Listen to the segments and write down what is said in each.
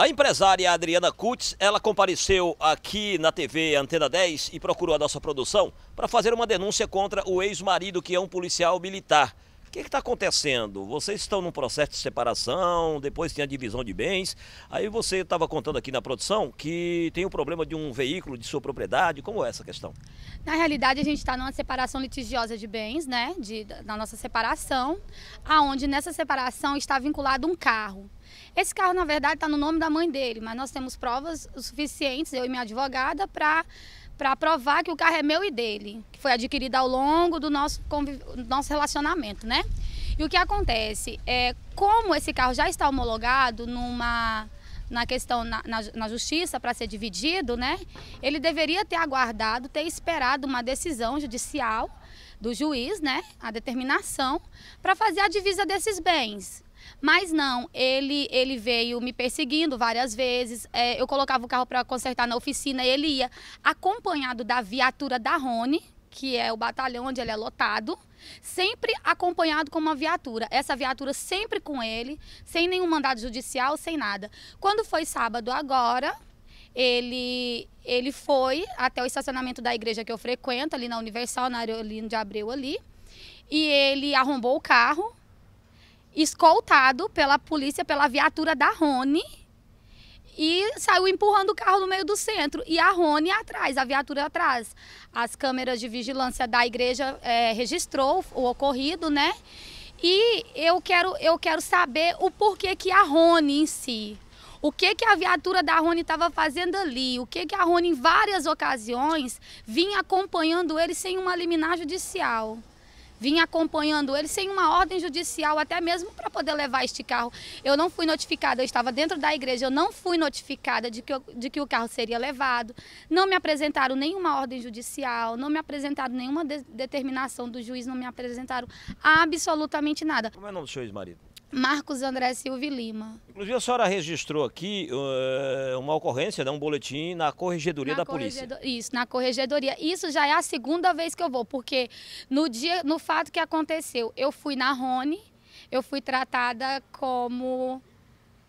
A empresária Adriana Kutz, ela compareceu aqui na TV Antena 10 e procurou a nossa produção para fazer uma denúncia contra o ex-marido que é um policial militar. O que é está acontecendo? Vocês estão num processo de separação, depois tem a divisão de bens. Aí você estava contando aqui na produção que tem o problema de um veículo de sua propriedade. Como é essa questão? Na realidade, a gente está numa separação litigiosa de bens, né? De, na nossa separação, aonde nessa separação está vinculado um carro. Esse carro, na verdade, está no nome da mãe dele, mas nós temos provas suficientes, eu e minha advogada, para para provar que o carro é meu e dele, que foi adquirido ao longo do nosso, nosso relacionamento, né? E o que acontece? É, como esse carro já está homologado numa na questão na, na, na justiça para ser dividido, né? Ele deveria ter aguardado, ter esperado uma decisão judicial do juiz, né? A determinação para fazer a divisa desses bens. Mas não, ele, ele veio me perseguindo várias vezes. É, eu colocava o carro para consertar na oficina e ele ia acompanhado da viatura da Rony, que é o batalhão onde ele é lotado, sempre acompanhado com uma viatura. Essa viatura sempre com ele, sem nenhum mandado judicial, sem nada. Quando foi sábado agora, ele ele foi até o estacionamento da igreja que eu frequento, ali na Universal, na Areolino de Abreu ali, e ele arrombou o carro escoltado pela polícia, pela viatura da Rony, e saiu empurrando o carro no meio do centro. E a Rony atrás, a viatura atrás. As câmeras de vigilância da igreja é, registrou o ocorrido, né? E eu quero, eu quero saber o porquê que a Rony em si. O que, que a viatura da Rony estava fazendo ali? O que, que a Rony, em várias ocasiões, vinha acompanhando ele sem uma liminar judicial? Vim acompanhando ele sem uma ordem judicial, até mesmo para poder levar este carro. Eu não fui notificada, eu estava dentro da igreja, eu não fui notificada de que, eu, de que o carro seria levado. Não me apresentaram nenhuma ordem judicial, não me apresentaram nenhuma de, determinação do juiz, não me apresentaram absolutamente nada. Como é o nome do seu ex-marido? Marcos André Silva Lima. Inclusive, a senhora registrou aqui uh, uma ocorrência, né, um boletim na corregedoria na da corregedor... polícia. Isso, na corregedoria. Isso já é a segunda vez que eu vou, porque no dia, no fato que aconteceu, eu fui na Rony, eu fui tratada como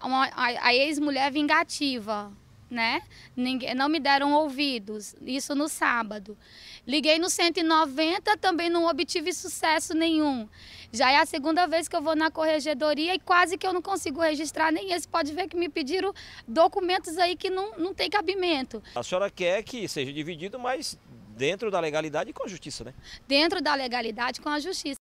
uma, a, a ex-mulher vingativa né? Ninguém, não me deram ouvidos, isso no sábado. Liguei no 190, também não obtive sucesso nenhum. Já é a segunda vez que eu vou na corregedoria e quase que eu não consigo registrar nem esse. Pode ver que me pediram documentos aí que não, não tem cabimento. A senhora quer que seja dividido, mas dentro da legalidade e com a justiça, né? Dentro da legalidade com a justiça.